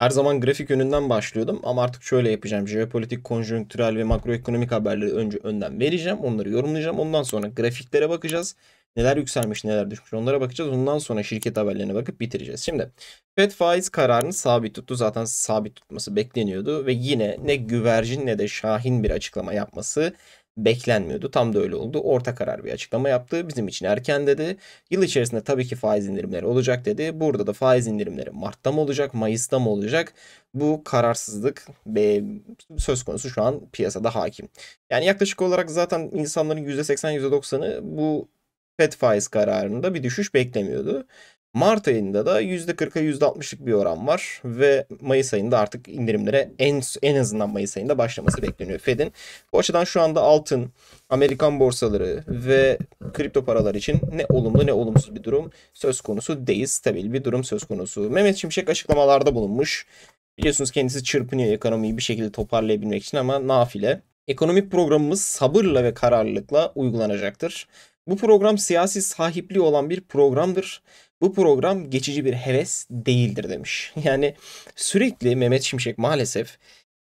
her zaman grafik yönünden başlıyordum ama artık şöyle yapacağım. Jeopolitik, konjonktürel ve makroekonomik haberleri önce önden vereceğim. Onları yorumlayacağım. Ondan sonra grafiklere bakacağız. Neler yükselmiş, neler düşmüş onlara bakacağız. Ondan sonra şirket haberlerine bakıp bitireceğiz. Şimdi FED faiz kararını sabit tuttu. Zaten sabit tutması bekleniyordu ve yine ne güvercin ne de şahin bir açıklama yapması beklenmiyordu. Tam da öyle oldu. Orta karar bir açıklama yaptı. Bizim için erken dedi. Yıl içerisinde tabii ki faiz indirimleri olacak dedi. Burada da faiz indirimleri Mart'ta mı olacak, Mayıs'ta mı olacak? Bu kararsızlık ve söz konusu şu an piyasada hakim. Yani yaklaşık olarak zaten insanların %80-%90'ı bu FED faiz kararında bir düşüş beklemiyordu. Mart ayında da %40'a %60'lık bir oran var ve Mayıs ayında artık indirimlere en en azından Mayıs ayında başlaması bekleniyor Fed'in. Bu açıdan şu anda altın, Amerikan borsaları ve kripto paralar için ne olumlu ne olumsuz bir durum söz konusu değil. Stabil bir durum söz konusu. Mehmet Şimşek açıklamalarda bulunmuş. Biliyorsunuz kendisi çırpınıyor ekonomiyi bir şekilde toparlayabilmek için ama nafile. Ekonomik programımız sabırla ve kararlılıkla uygulanacaktır. Bu program siyasi sahipliği olan bir programdır. Bu program geçici bir heves değildir demiş. Yani sürekli Mehmet Şimşek maalesef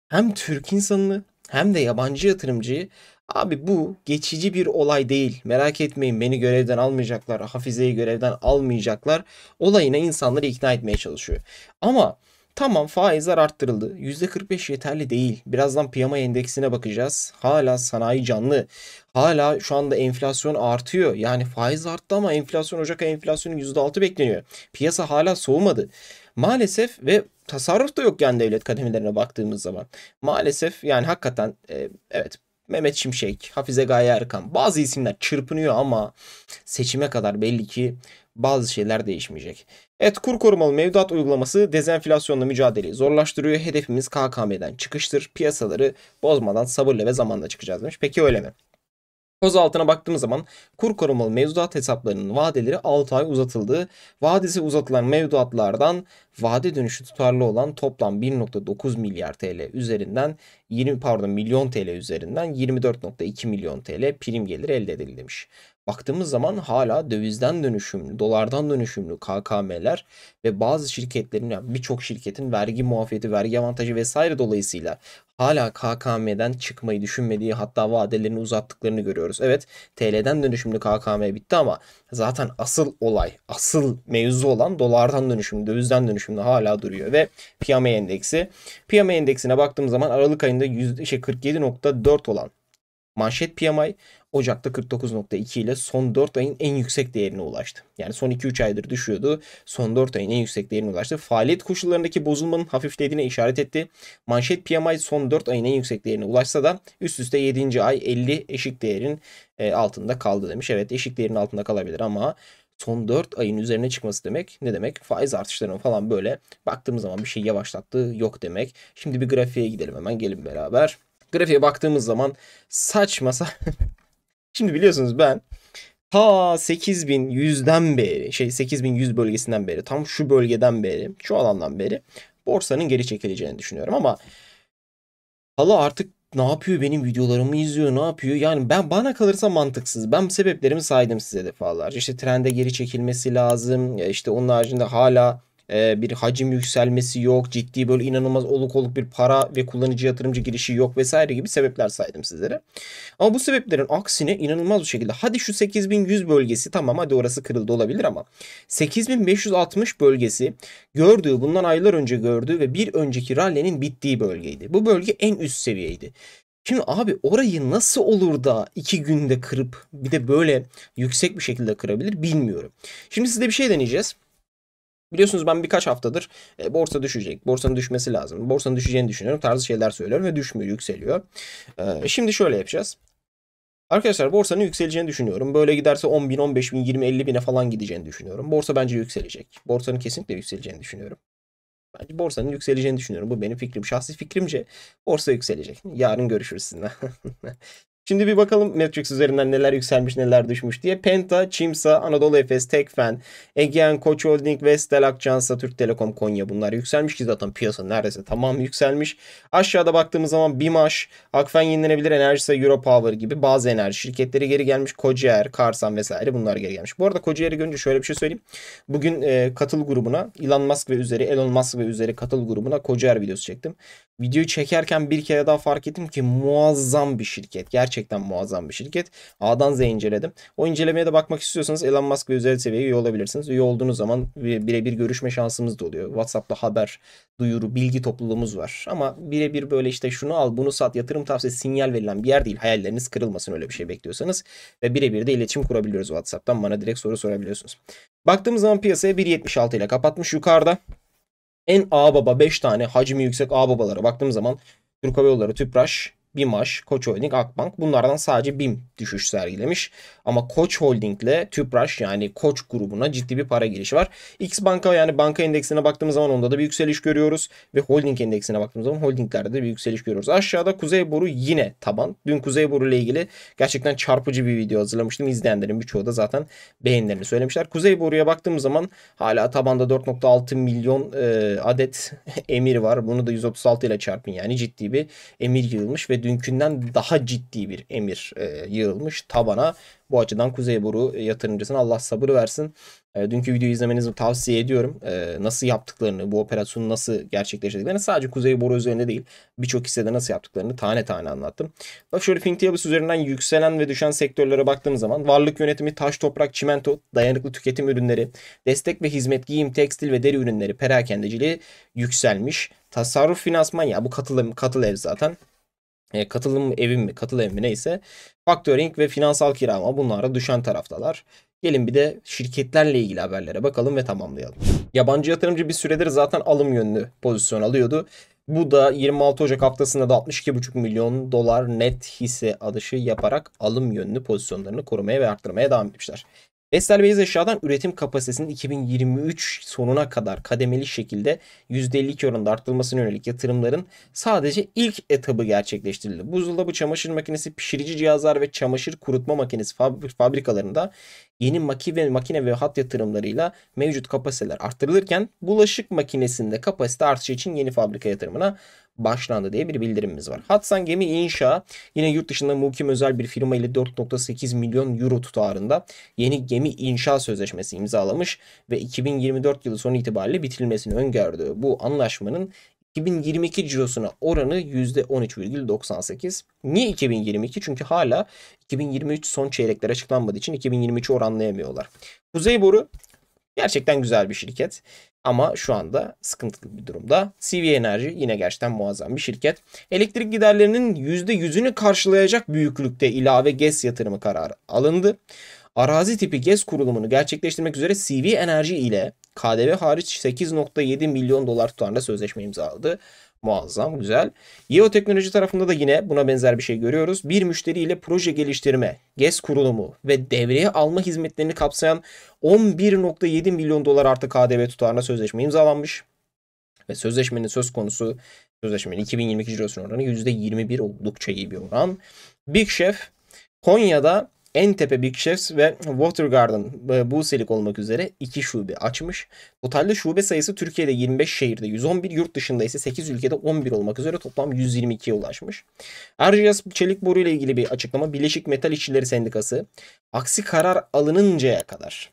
hem Türk insanını hem de yabancı yatırımcıyı abi bu geçici bir olay değil. Merak etmeyin beni görevden almayacaklar, Hafize'yi görevden almayacaklar. Olayına insanları ikna etmeye çalışıyor. Ama Tamam faizler arttırıldı. %45 yeterli değil. Birazdan piyama endeksine bakacağız. Hala sanayi canlı. Hala şu anda enflasyon artıyor. Yani faiz arttı ama enflasyon Ocak ayı enflasyonu %6 bekleniyor. Piyasa hala soğumadı. Maalesef ve tasarruf da yok yani devlet kademelerine baktığımız zaman. Maalesef yani hakikaten e, evet Mehmet Şimşek, Hafize Gaye Erkan bazı isimler çırpınıyor ama seçime kadar belli ki bazı şeyler değişmeyecek. Evet kur korumalı mevduat uygulaması dezenflasyonla mücadeleyi zorlaştırıyor. Hedefimiz KKM'den çıkıştır. Piyasaları bozmadan sabırla ve zamanla çıkacağız demiş. Peki öyle mi? Koz altına baktığımız zaman kur korumalı mevduat hesaplarının vadeleri 6 ay uzatıldı. Vadesi uzatılan mevduatlardan vade dönüşü tutarlı olan toplam 1.9 milyar TL üzerinden 20 pardon milyon TL üzerinden 24.2 milyon TL prim gelir elde edildi demiş baktığımız zaman hala dövizden dönüşümlü, dolardan dönüşümlü KKM'ler ve bazı şirketlerin yani birçok şirketin vergi muafiyeti, vergi avantajı vesaire dolayısıyla hala KKM'den çıkmayı düşünmediği hatta vadelerini uzattıklarını görüyoruz. Evet TL'den dönüşümlü KKM bitti ama zaten asıl olay, asıl mevzu olan dolardan dönüşümlü, dövizden dönüşümlü hala duruyor ve piyama e endeksi. Piyama e endeksine baktığım zaman Aralık ayında %47.4 şey, olan Manşet PMI Ocak'ta 49.2 ile son 4 ayın en yüksek değerine ulaştı. Yani son 2-3 aydır düşüyordu. Son 4 ayın en yüksek değerine ulaştı. Faaliyet koşullarındaki bozulmanın hafiflediğine işaret etti. Manşet PMI son 4 ayın en yüksek değerine ulaşsa da üst üste 7. ay 50 eşik değerin e, altında kaldı demiş. Evet eşik değerin altında kalabilir ama son 4 ayın üzerine çıkması demek ne demek? Faiz artışlarının falan böyle baktığımız zaman bir şey yavaşlattı, yok demek. Şimdi bir grafiğe gidelim hemen gelin beraber grafiğe baktığımız zaman saçma Şimdi biliyorsunuz ben ta 8100'den beri şey 8100 bölgesinden beri tam şu bölgeden beri şu alandan beri borsanın geri çekileceğini düşünüyorum ama hala artık ne yapıyor benim videolarımı izliyor ne yapıyor yani ben bana kalırsa mantıksız ben sebeplerimi saydım size defalarca işte trende geri çekilmesi lazım işte onun haricinde hala ee, bir hacim yükselmesi yok, ciddi böyle inanılmaz oluk oluk bir para ve kullanıcı yatırımcı girişi yok vesaire gibi sebepler saydım sizlere. Ama bu sebeplerin aksine inanılmaz bir şekilde hadi şu 8100 bölgesi tamam hadi orası kırıldı olabilir ama 8560 bölgesi gördüğü bundan aylar önce gördüğü ve bir önceki rallenin bittiği bölgeydi. Bu bölge en üst seviyeydi. Şimdi abi orayı nasıl olur da iki günde kırıp bir de böyle yüksek bir şekilde kırabilir bilmiyorum. Şimdi size bir şey deneyeceğiz. Biliyorsunuz ben birkaç haftadır e, borsa düşecek. Borsanın düşmesi lazım. Borsanın düşeceğini düşünüyorum. Tarzı şeyler söylüyorum ve düşmüyor, yükseliyor. E, şimdi şöyle yapacağız. Arkadaşlar borsanın yükseleceğini düşünüyorum. Böyle giderse 10 bin, 15 bin, 20, 50 bine falan gideceğini düşünüyorum. Borsa bence yükselecek. Borsanın kesinlikle yükseleceğini düşünüyorum. Bence borsanın yükseleceğini düşünüyorum. Bu benim fikrim. Şahsi fikrimce borsa yükselecek. Yarın görüşürüz sizinle. Şimdi bir bakalım Matrix üzerinden neler yükselmiş neler düşmüş diye. Penta, Çimsa, Anadolu Efes, Tekfen, Egean, Koç Holding, Vestel, Akçansa, Türk Telekom, Konya bunlar yükselmiş ki zaten piyasa neredeyse tamam yükselmiş. Aşağıda baktığımız zaman Bimaş, Akfen Yenilenebilir Enerjisi, Europower gibi bazı enerji şirketleri geri gelmiş. Kocaer, Karsan vesaire bunlar geri gelmiş. Bu arada Kocaer'i görünce şöyle bir şey söyleyeyim. Bugün e, katıl grubuna Elon Musk ve üzeri Elon Musk ve üzeri katıl grubuna Kocaer videosu çektim videoyu çekerken bir kere daha fark ettim ki muazzam bir şirket. Gerçekten muazzam bir şirket. A'dan Z'ye inceledim. O incelemeye de bakmak istiyorsanız Elon Musk ve üzeri seviyeye üye olabilirsiniz. Üye olduğunuz zaman birebir görüşme şansımız da oluyor. WhatsApp'ta haber, duyuru, bilgi topluluğumuz var. Ama birebir böyle işte şunu al, bunu sat, yatırım tavsiyesi sinyal verilen bir yer değil. Hayalleriniz kırılmasın öyle bir şey bekliyorsanız. Ve birebir de iletişim kurabiliyoruz WhatsApp'tan. Bana direkt soru sorabiliyorsunuz. Baktığımız zaman piyasaya 1.76 ile kapatmış yukarıda en ağ baba 5 tane hacmi yüksek ağ babalara baktığım zaman Türk Hava Yolları, Tüpraş, BİMAŞ, Koç Holding, Akbank bunlardan sadece BİM düşüş sergilemiş. Ama Koç Holding ile TÜPRAŞ yani Koç grubuna ciddi bir para girişi var. X banka yani banka endeksine baktığımız zaman onda da bir yükseliş görüyoruz. Ve holding endeksine baktığımız zaman holdinglerde de bir yükseliş görüyoruz. Aşağıda Kuzey Boru yine taban. Dün Kuzey Boru ile ilgili gerçekten çarpıcı bir video hazırlamıştım. İzleyenlerin birçoğu da zaten beğenilerini söylemişler. Kuzey Boru'ya baktığımız zaman hala tabanda 4.6 milyon e, adet emir var. Bunu da 136 ile çarpın yani ciddi bir emir yığılmış ve dünkünden daha ciddi bir emir e, yığılmış tabana. Bu açıdan Kuzey Boru e, yatırımcısına Allah sabır versin. E, dünkü videoyu izlemenizi tavsiye ediyorum. E, nasıl yaptıklarını, bu operasyonu nasıl gerçekleştirdiklerini sadece Kuzey Boru üzerinde değil birçok hissede nasıl yaptıklarını tane tane anlattım. Bak şöyle Fintiabus üzerinden yükselen ve düşen sektörlere baktığım zaman varlık yönetimi, taş, toprak, çimento, dayanıklı tüketim ürünleri, destek ve hizmet, giyim, tekstil ve deri ürünleri, perakendeciliği yükselmiş. Tasarruf finansman ya bu katıl, katıl ev zaten e, katılım evim mi, katıl evim mi neyse factoring ve finansal kiralama bunlar da düşen taraftalar. Gelin bir de şirketlerle ilgili haberlere bakalım ve tamamlayalım. Yabancı yatırımcı bir süredir zaten alım yönlü pozisyon alıyordu. Bu da 26 Ocak haftasında da 62,5 milyon dolar net hisse alışı yaparak alım yönlü pozisyonlarını korumaya ve arttırmaya devam etmişler. Vestel Beyaz Eşya'dan üretim kapasitesinin 2023 sonuna kadar kademeli şekilde %52 oranında arttırılmasına yönelik yatırımların sadece ilk etabı gerçekleştirildi. Buzdolabı, çamaşır makinesi, pişirici cihazlar ve çamaşır kurutma makinesi fabrikalarında yeni makine, makine ve hat yatırımlarıyla mevcut kapasiteler arttırılırken bulaşık makinesinde kapasite artışı için yeni fabrika yatırımına başlandı diye bir bildirimimiz var. Hatsan Gemi İnşa yine yurt dışında muhkim özel bir firma ile 4.8 milyon euro tutarında yeni gemi inşa sözleşmesi imzalamış ve 2024 yılı sonu itibariyle bitirilmesini öngördüğü bu anlaşmanın 2022 cirosuna oranı %13,98. Niye 2022? Çünkü hala 2023 son çeyrekler açıklanmadığı için 2023'ü oranlayamıyorlar. Kuzey Boru gerçekten güzel bir şirket. Ama şu anda sıkıntılı bir durumda. CV Enerji yine gerçekten muazzam bir şirket. Elektrik giderlerinin %100'ünü karşılayacak büyüklükte ilave GES yatırımı kararı alındı. Arazi tipi GES kurulumunu gerçekleştirmek üzere CV Enerji ile KDV hariç 8.7 milyon dolar tutarında sözleşme imzaladı. Muazzam güzel. Yeo Teknoloji tarafında da yine buna benzer bir şey görüyoruz. Bir müşteriyle proje geliştirme, GES kurulumu ve devreye alma hizmetlerini kapsayan 11.7 milyon dolar artı KDV tutarına sözleşme imzalanmış. Ve sözleşmenin söz konusu sözleşmenin 2022 cirosunun oranı %21 oldukça iyi bir oran. Big Chef Konya'da Entepe Big Chefs ve Water Garden e, bu selik olmak üzere iki şube açmış. Totalde şube sayısı Türkiye'de 25 şehirde 111, yurt dışında ise 8 ülkede 11 olmak üzere toplam 122'ye ulaşmış. Erciyes çelik boru ile ilgili bir açıklama Birleşik Metal İşçileri Sendikası aksi karar alınıncaya kadar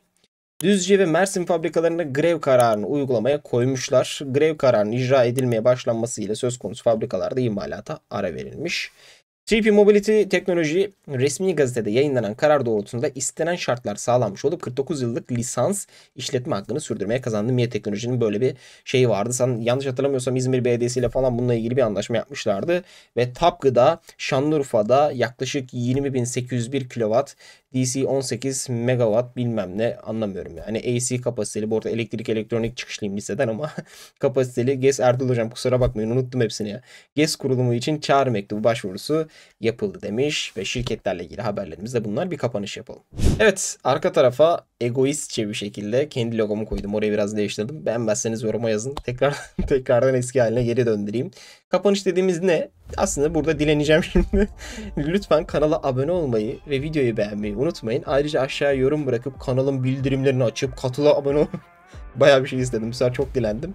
Düzce ve Mersin fabrikalarında grev kararını uygulamaya koymuşlar. Grev kararının icra edilmeye başlanmasıyla söz konusu fabrikalarda imalata ara verilmiş. TP Mobility Teknoloji resmi gazetede yayınlanan karar doğrultusunda istenen şartlar sağlanmış olup 49 yıllık lisans işletme hakkını sürdürmeye kazandı. Miye Teknoloji'nin böyle bir şeyi vardı. Sen yanlış hatırlamıyorsam İzmir Belediyesi ile falan bununla ilgili bir anlaşma yapmışlardı. Ve Tapgı'da Şanlıurfa'da yaklaşık 20.801 kW DC 18 megawatt bilmem ne anlamıyorum yani. AC hani kapasiteli bu arada elektrik elektronik çıkışlıyım liseden ama kapasiteli GES Ertuğrul hocam kusura bakmayın unuttum hepsini ya. GES kurulumu için çağrı mektubu başvurusu yapıldı demiş ve şirketlerle ilgili haberlerimiz de bunlar bir kapanış yapalım. Evet arka tarafa egoistçe bir şekilde kendi logomu koydum. oraya biraz değiştirdim. Beğenmezseniz yoruma yazın. Tekrar tekrardan eski haline geri döndüreyim. Kapanış dediğimiz ne? Aslında burada dileneceğim şimdi. Lütfen kanala abone olmayı ve videoyu beğenmeyi unutmayın. Ayrıca aşağıya yorum bırakıp kanalın bildirimlerini açıp katıla abone olun. Baya bir şey istedim. Bu sefer çok dilendim.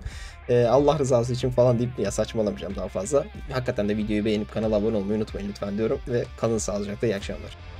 Ee, Allah rızası için falan deyip ya saçmalamayacağım daha fazla. Hakikaten de videoyu beğenip kanala abone olmayı unutmayın lütfen diyorum. Ve kalın sağlıcakla iyi akşamlar.